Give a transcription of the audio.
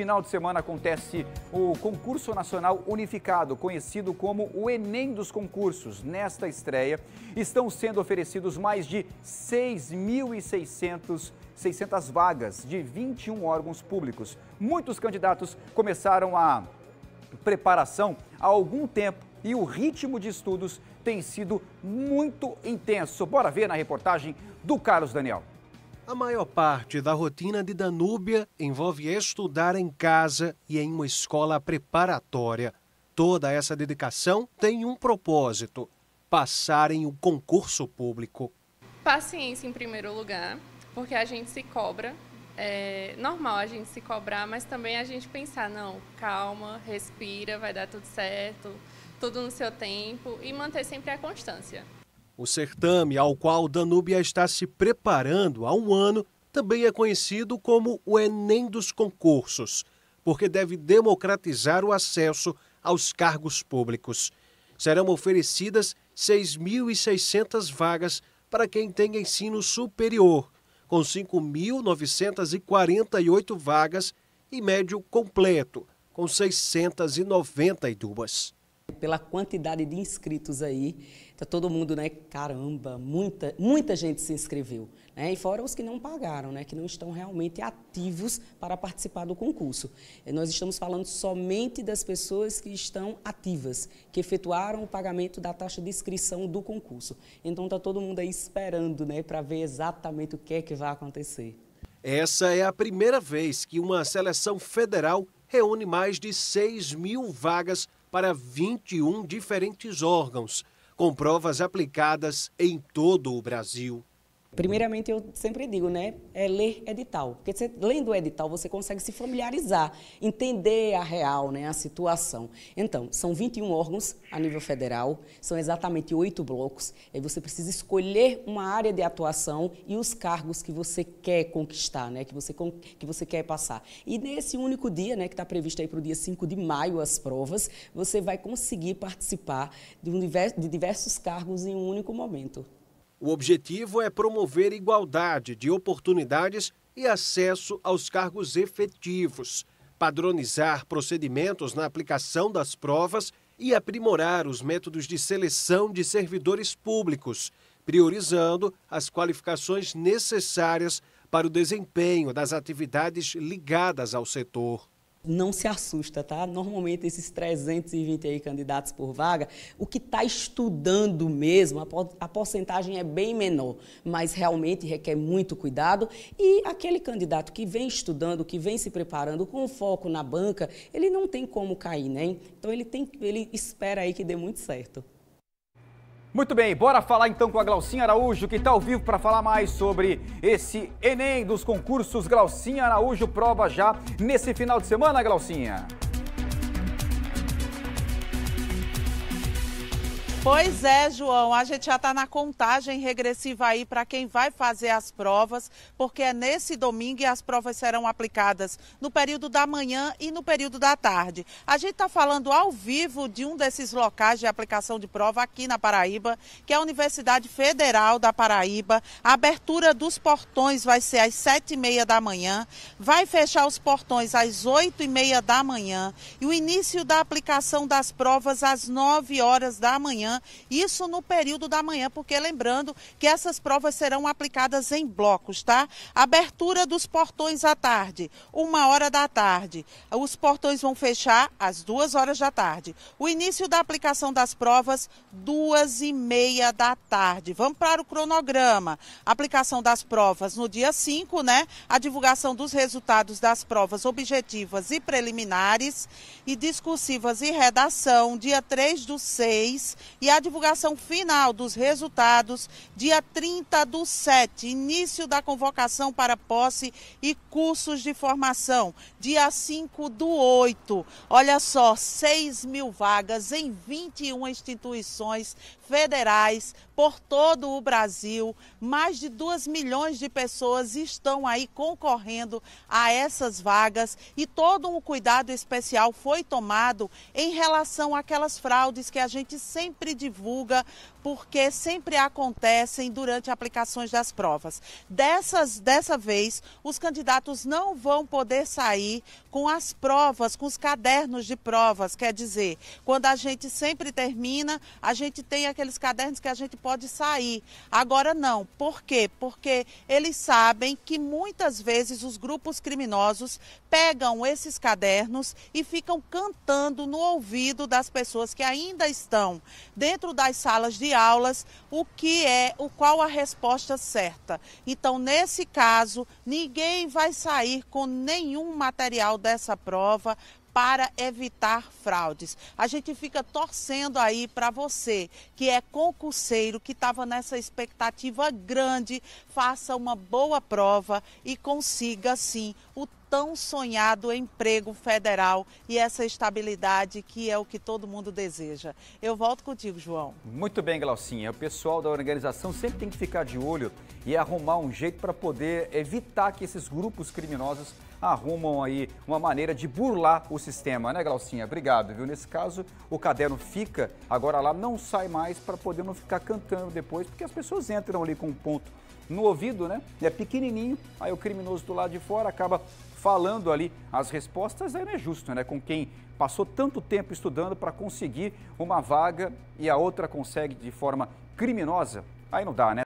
final de semana acontece o Concurso Nacional Unificado, conhecido como o Enem dos Concursos. Nesta estreia, estão sendo oferecidos mais de 6.600 vagas de 21 órgãos públicos. Muitos candidatos começaram a preparação há algum tempo e o ritmo de estudos tem sido muito intenso. Bora ver na reportagem do Carlos Daniel. A maior parte da rotina de Danúbia envolve estudar em casa e em uma escola preparatória. Toda essa dedicação tem um propósito: passar em um concurso público. Paciência em primeiro lugar, porque a gente se cobra. É normal a gente se cobrar, mas também a gente pensar, não, calma, respira, vai dar tudo certo, tudo no seu tempo e manter sempre a constância. O certame ao qual Danúbia está se preparando há um ano também é conhecido como o Enem dos Concursos, porque deve democratizar o acesso aos cargos públicos. Serão oferecidas 6.600 vagas para quem tem ensino superior, com 5.948 vagas e médio completo, com 692. Pela quantidade de inscritos aí, tá todo mundo, né? Caramba, muita, muita gente se inscreveu. Né? E fora os que não pagaram, né? Que não estão realmente ativos para participar do concurso. Eh, nós estamos falando somente das pessoas que estão ativas, que efetuaram o pagamento da taxa de inscrição do concurso. Então tá todo mundo aí esperando, né? Para ver exatamente o que é que vai acontecer. Essa é a primeira vez que uma seleção federal reúne mais de 6 mil vagas para 21 diferentes órgãos, com provas aplicadas em todo o Brasil. Primeiramente, eu sempre digo, né? É ler edital. Porque você, lendo o edital, você consegue se familiarizar, entender a real, né? A situação. Então, são 21 órgãos a nível federal, são exatamente oito blocos. E você precisa escolher uma área de atuação e os cargos que você quer conquistar, né? Que você, que você quer passar. E nesse único dia, né? Que está previsto aí para o dia 5 de maio as provas, você vai conseguir participar de, um, de diversos cargos em um único momento. O objetivo é promover igualdade de oportunidades e acesso aos cargos efetivos, padronizar procedimentos na aplicação das provas e aprimorar os métodos de seleção de servidores públicos, priorizando as qualificações necessárias para o desempenho das atividades ligadas ao setor. Não se assusta, tá? Normalmente esses 320 aí candidatos por vaga, o que está estudando mesmo, a, porcentagem é bem menor, mas realmente requer muito cuidado. E aquele candidato que vem estudando, que vem se preparando com foco na banca, ele não tem como cair, né? Então ele tem, ele espera aí que dê muito certo. Muito bem, bora falar então com a Glaucinha Araújo, que está ao vivo para falar mais sobre esse Enem dos concursos Glaucinha Araújo Prova já nesse final de semana, Glaucinha. Pois é, João, a gente já está na contagem regressiva aí para quem vai fazer as provas, porque é nesse domingo e as provas serão aplicadas no período da manhã e no período da tarde. A gente está falando ao vivo de um desses locais de aplicação de prova aqui na Paraíba, que é a Universidade Federal da Paraíba. A abertura dos portões vai ser às sete e meia da manhã, vai fechar os portões às oito e meia da manhã e o início da aplicação das provas às nove horas da manhã manhã, isso no período da manhã, porque lembrando que essas provas serão aplicadas em blocos, tá? Abertura dos portões à tarde, uma hora da tarde. Os portões vão fechar às duas horas da tarde. O início da aplicação das provas, duas e meia da tarde. Vamos para o cronograma. Aplicação das provas no dia 5, né? A divulgação dos resultados das provas objetivas e preliminares e discursivas e redação, dia 3 do 6 e a divulgação final dos resultados dia 30 do 7, início da convocação para posse e cursos de formação, dia 5 do 8. Olha só, 6 mil vagas em 21 instituições federais por todo o Brasil. Mais de 2 milhões de pessoas estão aí concorrendo a essas vagas e todo um cuidado especial foi tomado em relação àquelas fraudes que a gente sempre sempre divulga, porque sempre acontecem durante aplicações das provas. Dessas, dessa vez, os candidatos não vão poder sair com as provas, com os cadernos de provas. Quer dizer, quando a gente sempre termina, a gente tem aqueles cadernos que a gente pode sair. Agora não. Por quê? Porque eles sabem que muitas vezes os grupos criminosos pegam esses cadernos e ficam cantando no ouvido das pessoas que ainda estão dentro das salas de aulas o que é, o qual a resposta certa. Então, nesse caso, ninguém vai sair com nenhum material dessa prova para evitar fraudes. A gente fica torcendo aí para você que é concurseiro, que estava nessa expectativa grande, faça uma boa prova e consiga sim o tão sonhado emprego federal e essa estabilidade que é o que todo mundo deseja. Eu volto contigo, João. Muito bem, Glaucinha. O pessoal da organização sempre tem que ficar de olho e arrumar um jeito para poder evitar que esses grupos criminosos arrumam aí uma maneira de burlar o sistema, né, Glaucinha? Obrigado, viu? Nesse caso, o caderno fica, agora lá não sai mais para poder não ficar cantando depois, porque as pessoas entram ali com um ponto no ouvido, né? É pequenininho, aí o criminoso do lado de fora acaba falando ali as respostas, aí não é justo, né? Com quem passou tanto tempo estudando para conseguir uma vaga e a outra consegue de forma criminosa, aí não dá, né?